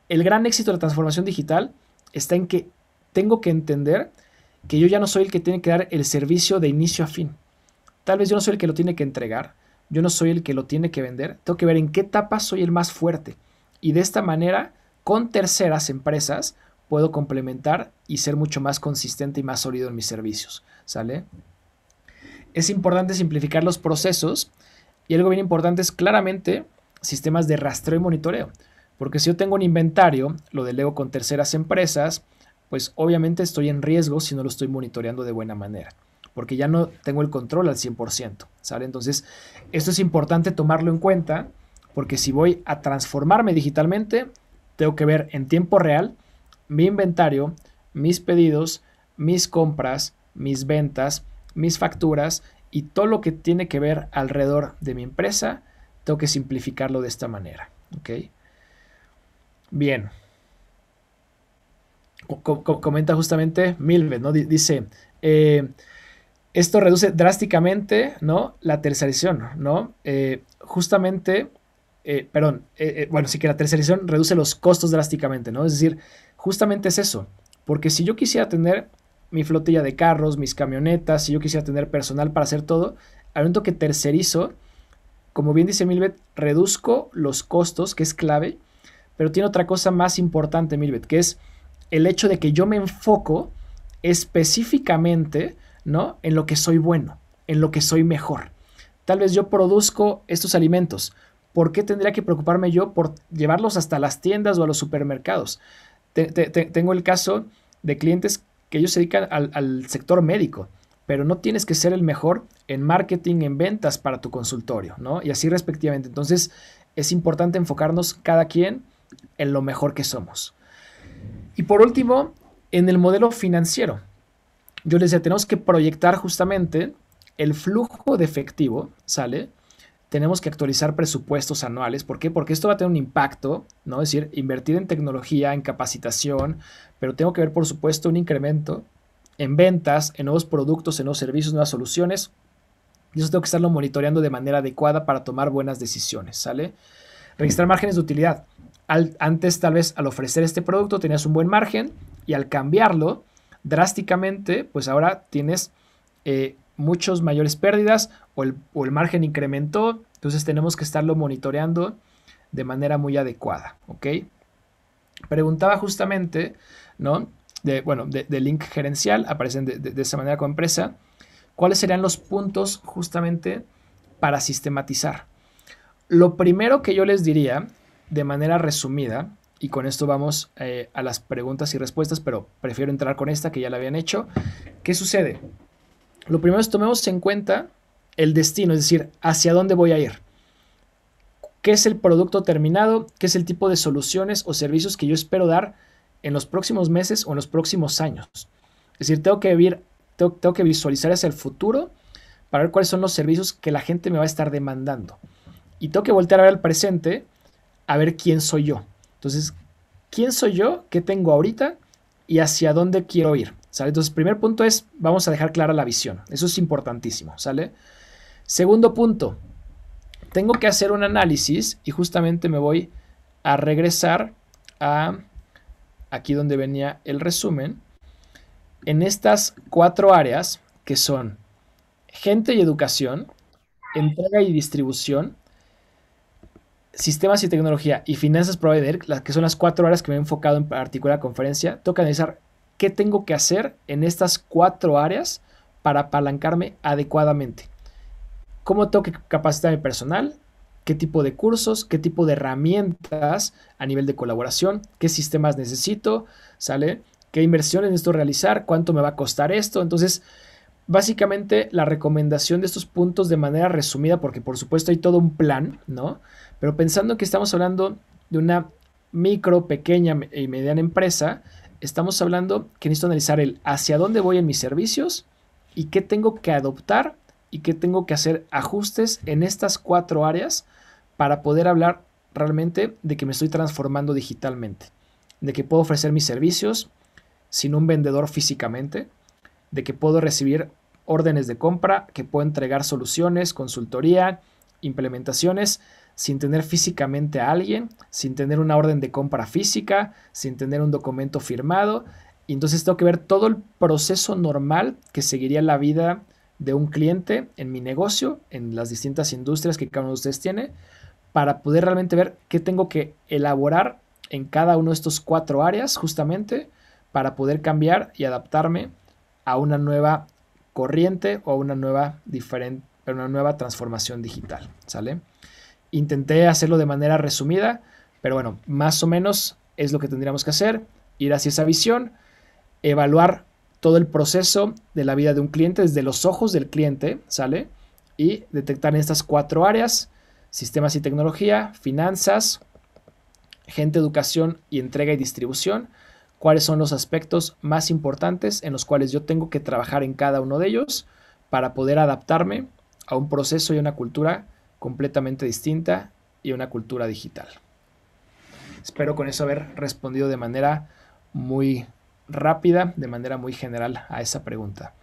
El gran éxito de la transformación digital está en que tengo que entender que yo ya no soy el que tiene que dar el servicio de inicio a fin. Tal vez yo no soy el que lo tiene que entregar, yo no soy el que lo tiene que vender. Tengo que ver en qué etapa soy el más fuerte. Y de esta manera, con terceras empresas, puedo complementar y ser mucho más consistente y más sólido en mis servicios, ¿sale? Es importante simplificar los procesos y algo bien importante es claramente sistemas de rastreo y monitoreo, porque si yo tengo un inventario, lo delego con terceras empresas, pues obviamente estoy en riesgo si no lo estoy monitoreando de buena manera, porque ya no tengo el control al 100%, ¿sale? Entonces, esto es importante tomarlo en cuenta, porque si voy a transformarme digitalmente, tengo que ver en tiempo real mi inventario, mis pedidos, mis compras, mis ventas, mis facturas y todo lo que tiene que ver alrededor de mi empresa, tengo que simplificarlo de esta manera. ¿ok? Bien. comenta justamente Milvet, ¿no? dice, eh, esto reduce drásticamente, ¿no? La tercerización, ¿no? Eh, justamente, eh, perdón, bueno, sí que la tercerización reduce los costos drásticamente, ¿no? Es decir, justamente es eso. Porque si yo quisiera tener mi flotilla de carros, mis camionetas, si yo quisiera tener personal para hacer todo, al momento que tercerizo, como bien dice Milbet, reduzco los costos, que es clave, pero tiene otra cosa más importante Milbet, que es el hecho de que yo me enfoco específicamente, ¿no? En lo que soy bueno, en lo que soy mejor. Tal vez yo produzco estos alimentos. ¿Por qué tendría que preocuparme yo por llevarlos hasta las tiendas o a los supermercados? tengo el caso de clientes que ellos se dedican al, al sector médico, pero no tienes que ser el mejor en marketing, en ventas para tu consultorio, ¿no? Y así respectivamente. Entonces, es importante enfocarnos cada quien en lo mejor que somos. Y por último, en el modelo financiero. Yo les decía, tenemos que proyectar justamente el flujo de efectivo, ¿sale? tenemos que actualizar presupuestos anuales. ¿Por qué? Porque esto va a tener un impacto, ¿no? Es decir, invertir en tecnología, en capacitación, pero tengo que ver, por supuesto, un incremento en ventas, en nuevos productos, en nuevos servicios, nuevas soluciones. Y eso tengo que estarlo monitoreando de manera adecuada para tomar buenas decisiones, ¿sale? Registrar márgenes de utilidad. antes, tal vez, al ofrecer este producto tenías un buen margen y al cambiarlo drásticamente, pues ahora tienes eh, muchos mayores pérdidas o el, margen incrementó, entonces tenemos que estarlo monitoreando de manera muy adecuada, ¿ok? Preguntaba justamente, ¿no? De, bueno, de, link gerencial, aparecen de, esa manera con empresa, ¿cuáles serían los puntos justamente para sistematizar? Lo primero que yo les diría, de manera resumida, y con esto vamos eh, a las preguntas y respuestas, pero prefiero entrar con esta que ya la habían hecho, ¿qué sucede? Lo primero es tomemos en cuenta el destino, es decir, hacia dónde voy a ir. ¿Qué es el producto terminado? ¿Qué es el tipo de soluciones o servicios que yo espero dar en los próximos meses o en los próximos años? Es decir, tengo que, vivir, tengo, que visualizar hacia el futuro para ver cuáles son los servicios que la gente me va a estar demandando. Y tengo que voltear a ver al presente a ver quién soy yo. Entonces, ¿quién soy yo? ¿Qué tengo ahorita? ¿Y hacia dónde quiero ir? ¿sale? Entonces, primer punto es, vamos a dejar clara la visión. Eso es importantísimo, ¿sale? Segundo punto, tengo que hacer un análisis y justamente me voy a regresar a aquí donde venía el resumen. En estas cuatro áreas que son gente y educación, entrega y distribución, sistemas y tecnología y finanzas provider, las que son las cuatro áreas que me he enfocado en particular la conferencia, que analizar qué tengo que hacer en estas cuatro áreas para apalancarme adecuadamente. ¿Cómo tengo que capacitar mi personal? ¿Qué tipo de cursos? ¿Qué tipo de herramientas a nivel de colaboración? ¿Qué sistemas necesito? ¿Sale? ¿Qué inversiones necesito realizar? ¿Cuánto me va a costar esto? Entonces, básicamente la recomendación de estos puntos de manera resumida, porque por supuesto hay todo un plan, ¿no? Pero pensando que estamos hablando de una micro, pequeña y mediana empresa, estamos hablando que necesito analizar el hacia dónde voy en mis servicios y qué tengo que adoptar y qué tengo que hacer ajustes en estas cuatro áreas para poder hablar realmente de que me estoy transformando digitalmente, de que puedo ofrecer mis servicios sin un vendedor físicamente, de que puedo recibir órdenes de compra, que puedo entregar soluciones, consultoría, implementaciones sin tener físicamente a alguien, sin tener una orden de compra física, sin tener un documento firmado. Y entonces tengo que ver todo el proceso normal que seguiría la vida de un cliente en mi negocio, en las distintas industrias que cada uno de ustedes tiene, para poder realmente ver qué tengo que elaborar en cada uno de estos cuatro áreas justamente para poder cambiar y adaptarme a una nueva corriente o a una nueva, diferente, una nueva transformación digital. ¿Sale? Intenté hacerlo de manera resumida, pero bueno, más o menos es lo que tendríamos que hacer, ir hacia esa visión, evaluar todo el proceso de la vida de un cliente desde los ojos del cliente, ¿sale? Y detectar en estas cuatro áreas, sistemas y tecnología, finanzas, gente, educación y entrega y distribución, cuáles son los aspectos más importantes en los cuales yo tengo que trabajar en cada uno de ellos para poder adaptarme a un proceso y una cultura completamente distinta y una cultura digital. Espero con eso haber respondido de manera muy rápida, de manera muy general a esa pregunta.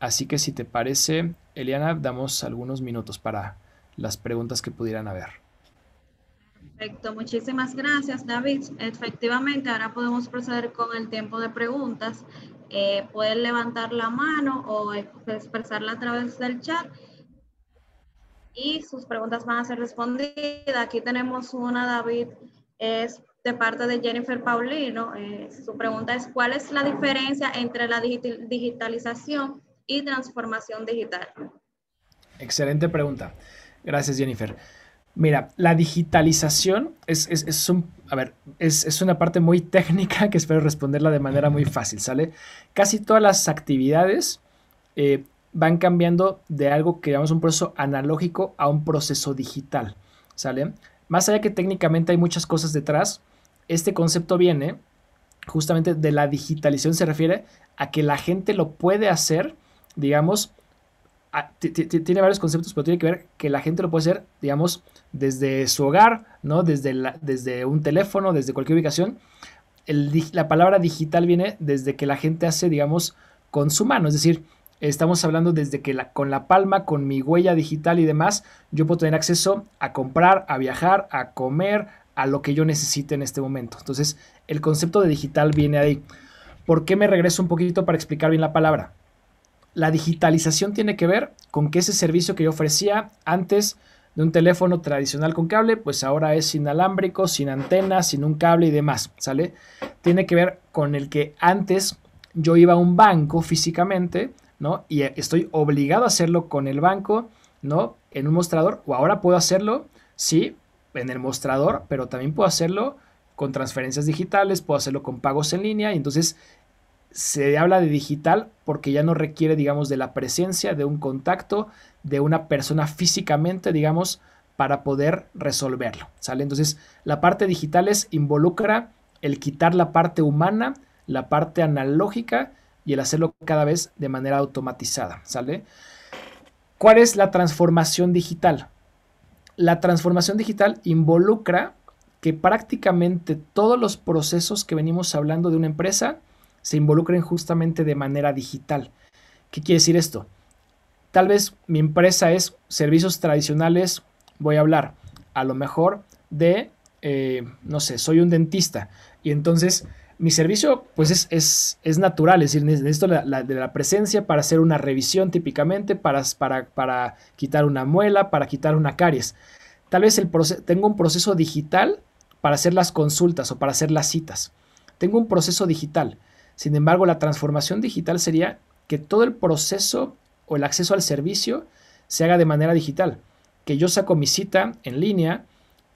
Así que si te parece, Eliana, damos algunos minutos para las preguntas que pudieran haber. Perfecto, muchísimas gracias David. Efectivamente, ahora podemos proceder con el tiempo de preguntas. Eh, pueden levantar la mano o expresarla a través del chat y sus preguntas van a ser respondidas. Aquí tenemos una, David, es de parte de Jennifer Paulino. Eh, su pregunta es, ¿cuál es la diferencia entre la digitalización y transformación digital? Excelente pregunta. Gracias, Jennifer. Mira, la digitalización es, un, a ver, es, una parte muy técnica que espero responderla de manera muy fácil, ¿sale? Casi todas las actividades eh, van cambiando de algo que llamamos un proceso analógico a un proceso digital, ¿sale? Más allá que técnicamente hay muchas cosas detrás, este concepto viene justamente de la digitalización, se refiere a que la gente lo puede hacer, digamos, tiene varios conceptos, pero tiene que ver que la gente lo puede hacer, digamos, desde su hogar, ¿no? Desde, desde un teléfono, desde cualquier ubicación. la palabra digital viene desde que la gente hace, digamos, con su mano, es decir, Estamos hablando desde que con la palma, con mi huella digital y demás, yo puedo tener acceso a comprar, a viajar, a comer, a lo que yo necesite en este momento. Entonces, el concepto de digital viene ahí. ¿Por qué me regreso un poquito para explicar bien la palabra? La digitalización tiene que ver con que ese servicio que yo ofrecía antes de un teléfono tradicional con cable, pues ahora es inalámbrico, sin antena, sin un cable y demás, ¿sale? Tiene que ver con el que antes yo iba a un banco físicamente, ¿no? Y estoy obligado a hacerlo con el banco, ¿no? En un mostrador, o ahora puedo hacerlo, sí, en el mostrador, pero también puedo hacerlo con transferencias digitales, puedo hacerlo con pagos en línea, entonces se habla de digital porque ya no requiere, digamos, de la presencia, de un contacto, de una persona físicamente, digamos, para poder resolverlo, ¿sale? Entonces, la parte digital es involucra el quitar la parte humana, la parte analógica y el hacerlo cada vez de manera automatizada, ¿sale? ¿Cuál es la transformación digital? La transformación digital involucra que prácticamente todos los procesos que venimos hablando de una empresa se involucren justamente de manera digital. ¿Qué quiere decir esto? Tal vez mi empresa es servicios tradicionales, voy a hablar a lo mejor de, eh, no sé, soy un dentista y entonces mi servicio pues es, natural, es decir, necesito la, de la presencia para hacer una revisión típicamente, para, para, para quitar una muela, para quitar una caries. Tal vez el tengo un proceso digital para hacer las consultas o para hacer las citas. Tengo un proceso digital. Sin embargo, la transformación digital sería que todo el proceso o el acceso al servicio se haga de manera digital. Que yo saco mi cita en línea,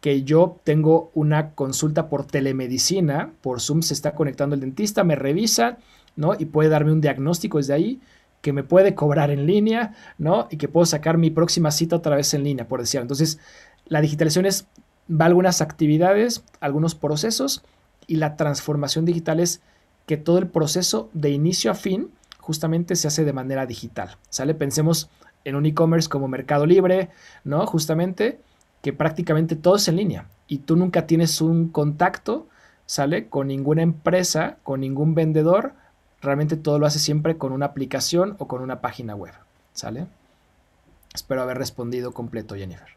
que yo tengo una consulta por telemedicina, por Zoom se está conectando el dentista, me revisa, ¿no? Y puede darme un diagnóstico desde ahí, que me puede cobrar en línea, ¿no? Y que puedo sacar mi próxima cita otra vez en línea, por decir. Entonces, la digitalización es, va algunas actividades, algunos procesos, y la transformación digital es que todo el proceso de inicio a fin justamente se hace de manera digital, ¿sale? Pensemos en un e-commerce como Mercado Libre, ¿no? Justamente que prácticamente todo es en línea y tú nunca tienes un contacto, ¿sale? Con ninguna empresa, con ningún vendedor. Realmente todo lo hace siempre con una aplicación o con una página web, ¿sale? Espero haber respondido completo, Jennifer.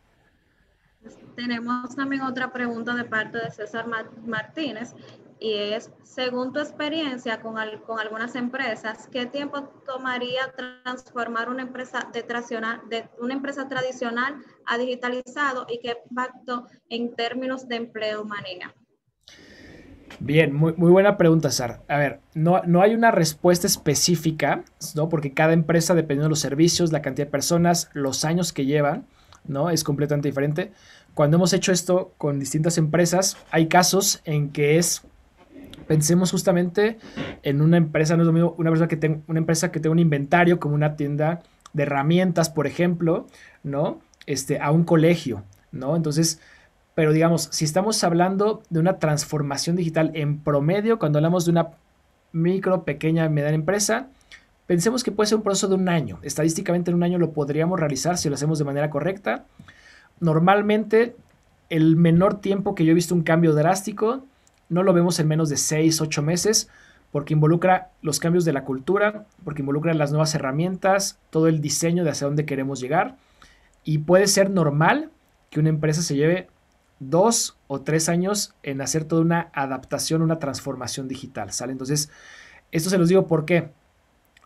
Tenemos también otra pregunta de parte de César Martínez y es, según tu experiencia con, algunas empresas, ¿qué tiempo tomaría transformar una empresa, de, de una empresa tradicional a digitalizado y qué impacto en términos de empleo humanidad? Bien, muy, muy, buena pregunta, Sar. A ver, no, no, hay una respuesta específica, ¿no? Porque cada empresa, dependiendo de los servicios, la cantidad de personas, los años que llevan, ¿no? Es completamente diferente. Cuando hemos hecho esto con distintas empresas, hay casos en que es pensemos justamente en una empresa, no es lo mismo una, que tenga, una empresa que tenga un inventario como una tienda de herramientas, por ejemplo, ¿no? Este, a un colegio, ¿no? Entonces, pero digamos, si estamos hablando de una transformación digital en promedio, cuando hablamos de una micro, pequeña, mediana empresa, pensemos que puede ser un proceso de un año. Estadísticamente en un año lo podríamos realizar si lo hacemos de manera correcta. Normalmente, el menor tiempo que yo he visto un cambio drástico no lo vemos en menos de 6, ocho meses, porque involucra los cambios de la cultura, porque involucra las nuevas herramientas, todo el diseño de hacia dónde queremos llegar. Y puede ser normal que una empresa se lleve dos o tres años en hacer toda una adaptación, una transformación digital, ¿sale? Entonces, esto se los digo porque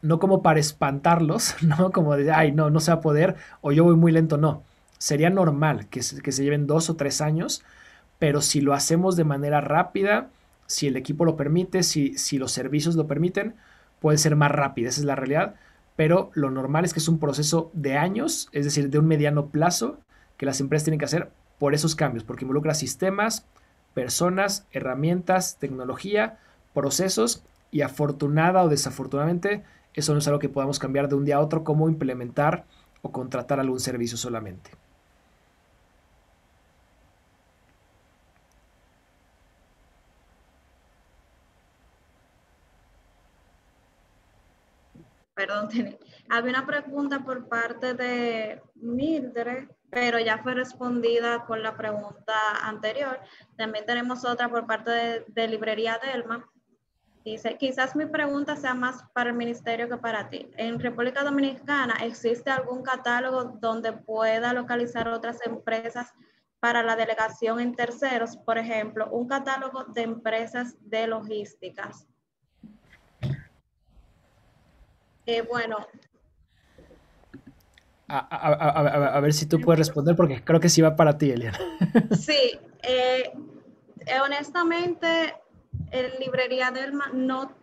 no como para espantarlos, no como de, ay, no, no se va a poder o yo voy muy lento, no. Sería normal que que se lleven dos o tres años pero si lo hacemos de manera rápida, si el equipo lo permite, si, si los servicios lo permiten, puede ser más rápido, esa es la realidad, pero lo normal es que es un proceso de años, es decir, de un mediano plazo que las empresas tienen que hacer por esos cambios, porque involucra sistemas, personas, herramientas, tecnología, procesos y afortunada o desafortunadamente eso no es algo que podamos cambiar de un día a otro, como implementar o contratar algún servicio solamente. perdón, había una pregunta por parte de Mildre, pero ya fue respondida con la pregunta anterior. También tenemos otra por parte de, de Librería Delma. Dice, quizás mi pregunta sea más para el ministerio que para ti. ¿En República Dominicana existe algún catálogo donde pueda localizar otras empresas para la delegación en terceros? Por ejemplo, un catálogo de empresas de logísticas. Eh, bueno. A, ver si tú puedes responder porque creo que sí va para ti, Eliana. Sí, eh, eh, honestamente, en Librería Delma no,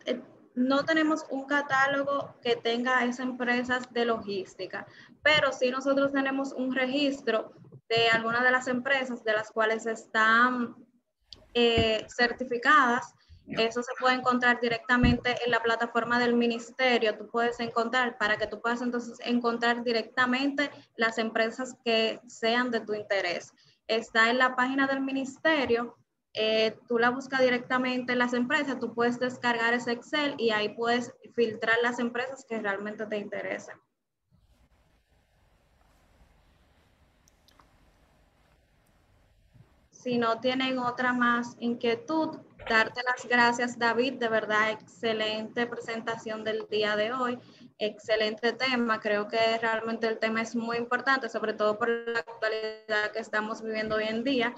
no tenemos un catálogo que tenga esas empresas de logística, pero sí nosotros tenemos un registro de algunas de las empresas de las cuales están certificadas eso se puede encontrar directamente en la plataforma del ministerio, tú puedes encontrar, para que tú puedas entonces encontrar directamente las empresas que sean de tu interés. Está en la página del ministerio, eh, tú la buscas directamente en las empresas, tú puedes descargar ese Excel y ahí puedes filtrar las empresas que realmente te interesan. Si no tienen otra más inquietud, darte las gracias, David. De verdad, excelente presentación del día de hoy. Excelente tema. Creo que realmente el tema es muy importante, sobre todo por la actualidad que estamos viviendo hoy en día.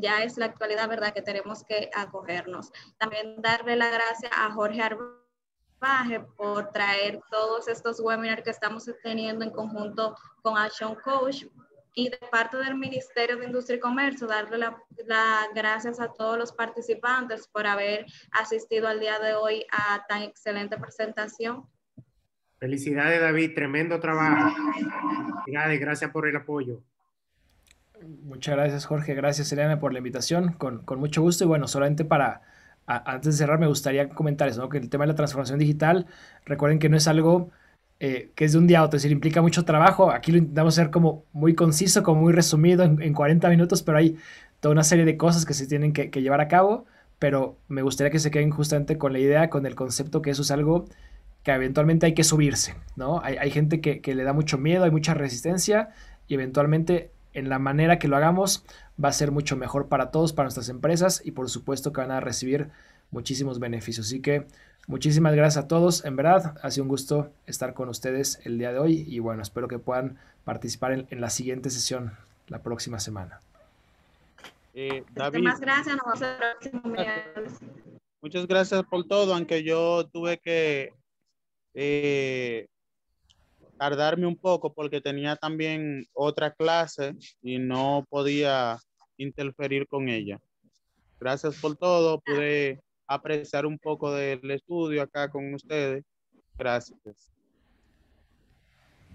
ya es la actualidad, ¿verdad?, que tenemos que acogernos. También darle la gracias a Jorge Arbaje por traer todos estos webinars que estamos teniendo en conjunto con Action Coach y de parte del Ministerio de Industria y Comercio, darle las gracias a todos los participantes por haber asistido al día de hoy a tan excelente presentación. Felicidades, David, tremendo trabajo. Felicidades, gracias por el apoyo. Muchas gracias, Jorge. Gracias, Elena, por la invitación. Con, con mucho gusto. Y bueno, solamente para, antes de cerrar, me gustaría comentar eso, ¿no? que el tema de la transformación digital, recuerden que no es algo eh, que es de un día a otro, es decir, implica mucho trabajo. Aquí lo intentamos hacer como muy conciso, como muy resumido en, 40 minutos, pero hay toda una serie de cosas que se tienen que, llevar a cabo, pero me gustaría que se queden justamente con la idea, con el concepto que eso es algo que eventualmente hay que subirse, ¿no? Hay, hay gente que, que le da mucho miedo, hay mucha resistencia y eventualmente en la manera que lo hagamos va a ser mucho mejor para todos, para nuestras empresas y por supuesto que van a recibir muchísimos beneficios. Así que Muchísimas gracias a todos, en verdad, ha sido un gusto estar con ustedes el día de hoy y bueno, espero que puedan participar en, la siguiente sesión la próxima semana. Eh, pues muchas gracias, por todo, aunque yo tuve que eh, tardarme un poco porque tenía también otra clase y no podía interferir con ella. Gracias por todo, pude apreciar un poco del estudio acá con ustedes. Gracias.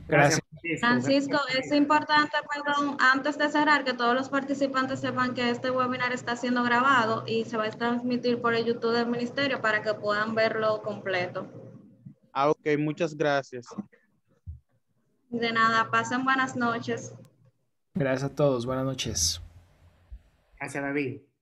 Gracias. Francisco, es importante, perdón, antes de cerrar, que todos los participantes sepan que este webinar está siendo grabado y se va a transmitir por el YouTube del Ministerio para que puedan verlo completo. Ah, ok, muchas gracias. De nada, pasen buenas noches. Gracias a todos, buenas noches. Gracias, David.